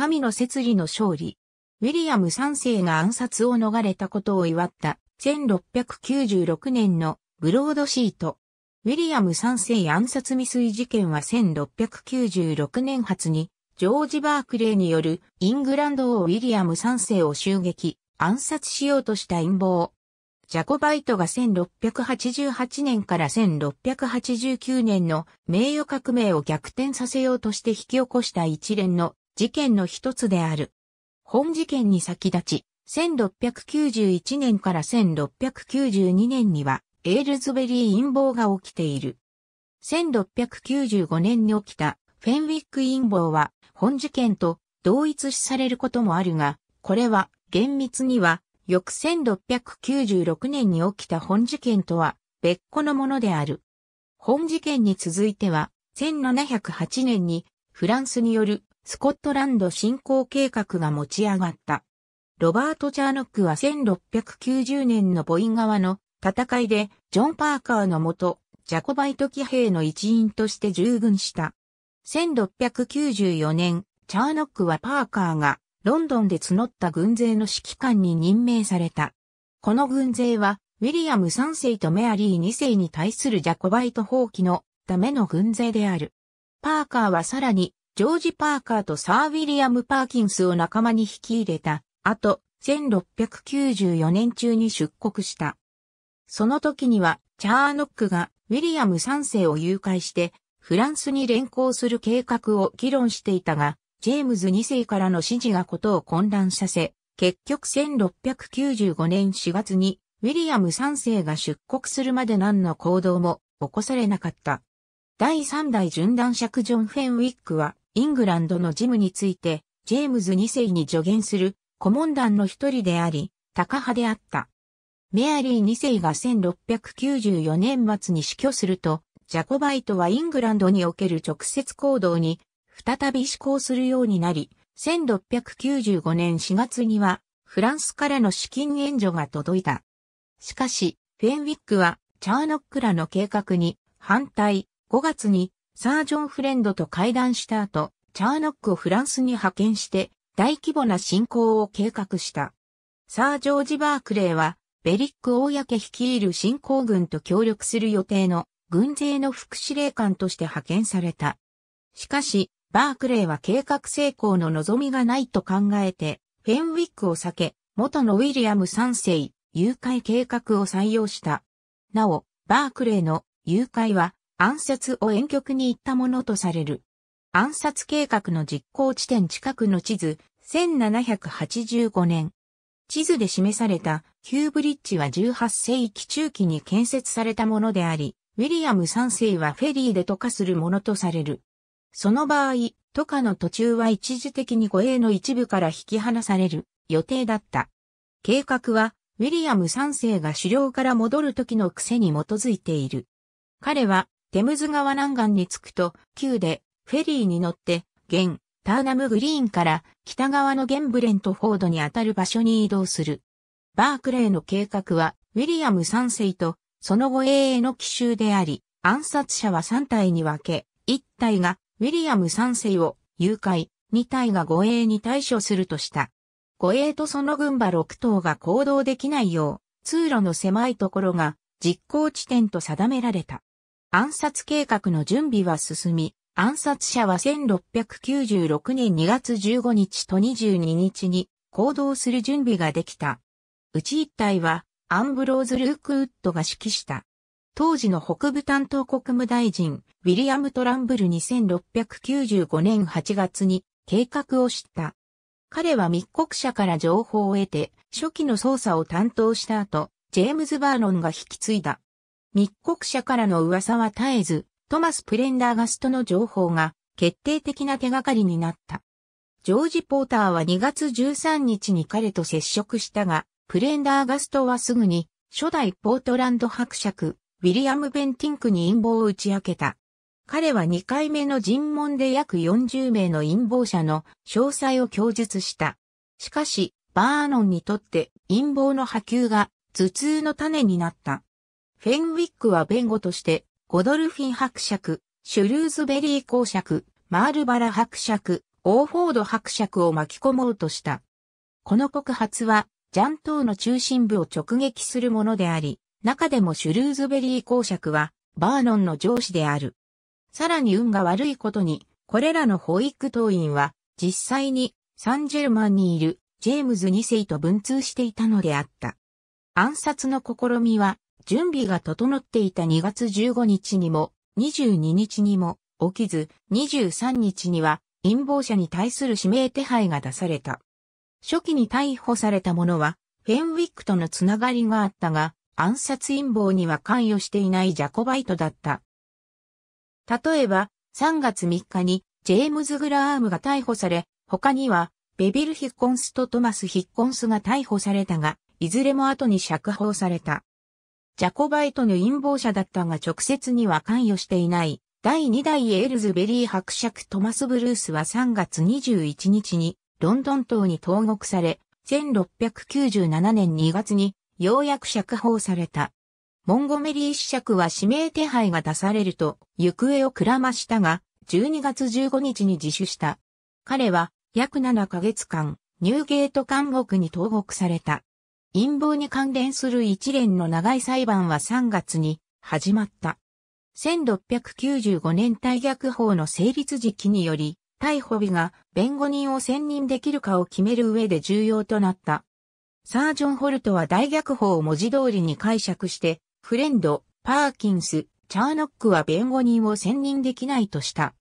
神の摂理の勝利。ウィリアム3世が暗殺を逃れたことを祝った1696年のブロードシート。ウィリアム3世暗殺未遂事件は1696年初にジョージ・バークレーによるイングランド王ウィリアム3世を襲撃、暗殺しようとした陰謀。ジャコバイトが1688年から1689年の名誉革命を逆転させようとして引き起こした一連の事件の一つである。本事件に先立ち、1691年から1692年には、エールズベリー陰謀が起きている。1695年に起きたフェンウィック陰謀は本事件と同一視されることもあるが、これは厳密には翌1696年に起きた本事件とは別個のものである。本事件に続いては1708年にフランスによるスコットランド振興計画が持ち上がった。ロバート・チャーノックは1690年のボイン川の戦いで、ジョン・パーカーのもと、ジャコバイト騎兵の一員として従軍した。1694年、チャーノックはパーカーが、ロンドンで募った軍勢の指揮官に任命された。この軍勢は、ウィリアム3世とメアリー2世に対するジャコバイト放棄のための軍勢である。パーカーはさらにジョージ・パーカーとサー・ウィリアム・パーキンスを仲間に引き入れた後、1694年中に出国した。その時には、チャーノックがウィリアム3世を誘拐して、フランスに連行する計画を議論していたが、ジェームズ2世からの指示がことを混乱させ、結局1695年4月にウィリアム3世が出国するまで何の行動も起こされなかった。第3代順断尺ジョン・フェンウィックはイングランドのジムについて、ジェームズ2世に助言する顧問団の一人であり、高派であった。メアリー2世が1694年末に死去すると、ジャコバイトはイングランドにおける直接行動に再び施行するようになり、1695年4月にはフランスからの資金援助が届いた。しかし、フェンウィックはチャーノックらの計画に反対、5月にサージョン・フレンドと会談した後、チャーノックをフランスに派遣して大規模な侵攻を計画した。サージョージ・バークレーは、ベリック・大焼率いる侵攻軍と協力する予定の軍勢の副司令官として派遣された。しかし、バークレーは計画成功の望みがないと考えて、フェンウィックを避け、元のウィリアム3世、誘拐計画を採用した。なお、バークレーの誘拐は暗殺を遠極に行ったものとされる。暗殺計画の実行地点近くの地図、1785年。地図で示されたキューブリッジは18世紀中期に建設されたものであり、ウィリアム3世はフェリーで渡過するものとされる。その場合、渡過の途中は一時的に護衛の一部から引き離される予定だった。計画は、ウィリアム3世が狩猟から戻る時の癖に基づいている。彼はテムズ川南岸に着くと、旧で、フェリーに乗って、現、ターナムグリーンから北側のゲンブレントフォードにあたる場所に移動する。バークレーの計画は、ウィリアム3世と、その後衛への奇襲であり、暗殺者は3体に分け、1体がウィリアム3世を誘拐、2体が護衛に対処するとした。護衛とその軍馬6頭が行動できないよう、通路の狭いところが実行地点と定められた。暗殺計画の準備は進み、暗殺者は1696年2月15日と22日に行動する準備ができた。うち一帯はアンブローズ・ルークウッドが指揮した。当時の北部担当国務大臣、ウィリアム・トランブル2695年8月に計画を知った。彼は密告者から情報を得て、初期の捜査を担当した後、ジェームズ・バーロンが引き継いだ。密告者からの噂は絶えず、トマス・プレンダーガストの情報が決定的な手がかりになった。ジョージ・ポーターは2月13日に彼と接触したが、プレンダーガストはすぐに初代ポートランド伯爵、ウィリアム・ベンティンクに陰謀を打ち明けた。彼は2回目の尋問で約40名の陰謀者の詳細を供述した。しかし、バーノンにとって陰謀の波及が頭痛の種になった。フェンウィックは弁護として、ゴドルフィン伯爵、シュルーズベリー公爵、マールバラ伯爵、オーフォード伯爵を巻き込もうとした。この告発は、ジャン島の中心部を直撃するものであり、中でもシュルーズベリー公爵は、バーノンの上司である。さらに運が悪いことに、これらの保育党員は、実際にサンジェルマンにいるジェームズ2世と文通していたのであった。暗殺の試みは準備が整っていた2月15日にも、22日にも、起きず、23日には、陰謀者に対する指名手配が出された。初期に逮捕された者は、フェンウィックとのつながりがあったが、暗殺陰謀には関与していないジャコバイトだった。例えば、3月3日に、ジェームズ・グラアームが逮捕され、他には、ベビル・ヒッコンスとトマス・ヒッコンスが逮捕されたが、いずれも後に釈放された。ジャコバイトの陰謀者だったが直接には関与していない。第2代エールズベリー伯爵トマス・ブルースは3月21日にロンドン島に投獄され、1697年2月にようやく釈放された。モンゴメリー子爵は指名手配が出されると行方をくらましたが、12月15日に自首した。彼は約7ヶ月間、ニューゲート監獄に投獄された。陰謀に関連する一連の長い裁判は3月に始まった。1695年大逆法の成立時期により、逮捕日が弁護人を選任できるかを決める上で重要となった。サージョン・ホルトは大逆法を文字通りに解釈して、フレンド、パーキンス、チャーノックは弁護人を選任できないとした。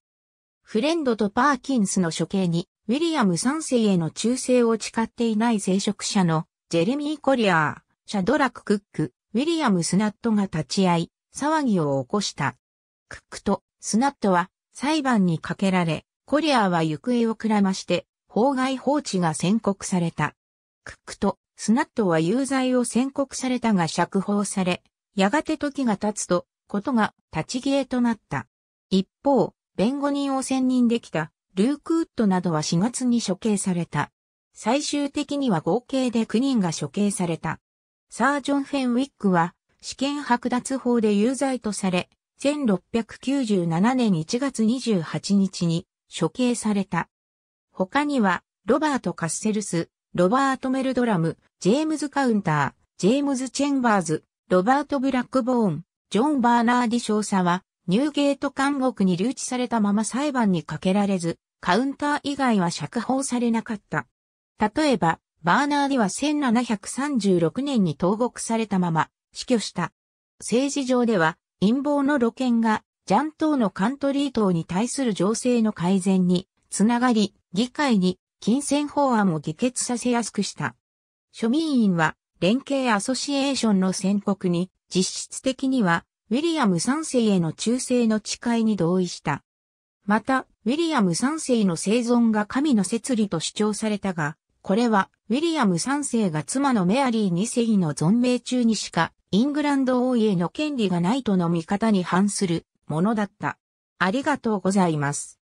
フレンドとパーキンスの処刑に、ウィリアム3世への忠誠を誓っていない聖職者のジェレミー・コリアー、シャドラク・クック、ウィリアム・スナットが立ち会い、騒ぎを起こした。クックとスナットは裁判にかけられ、コリアーは行方をくらまして、法外放置が宣告された。クックとスナットは有罪を宣告されたが釈放され、やがて時が経つと、ことが立ち消えとなった。一方、弁護人を選任できたルークウッドなどは4月に処刑された。最終的には合計で9人が処刑された。サージョン・フェンウィックは、試験剥奪法で有罪とされ、1697年1月28日に処刑された。他には、ロバート・カッセルス、ロバート・メルドラム、ジェームズ・カウンター、ジェームズ・チェンバーズ、ロバート・ブラックボーン、ジョン・バーナーディ少佐は、ニューゲート監獄に留置されたまま裁判にかけられず、カウンター以外は釈放されなかった。例えば、バーナーディは1736年に投獄されたまま死去した。政治上では陰謀の露見がジャン島のカントリー島に対する情勢の改善につながり、議会に金銭法案を議決させやすくした。庶民院は連携アソシエーションの宣告に実質的にはウィリアム3世への忠誠の誓いに同意した。また、ウィリアム3世の生存が神の摂理と主張されたが、これは、ウィリアム3世が妻のメアリー2世の存命中にしか、イングランド王位の権利がないとの見方に反するものだった。ありがとうございます。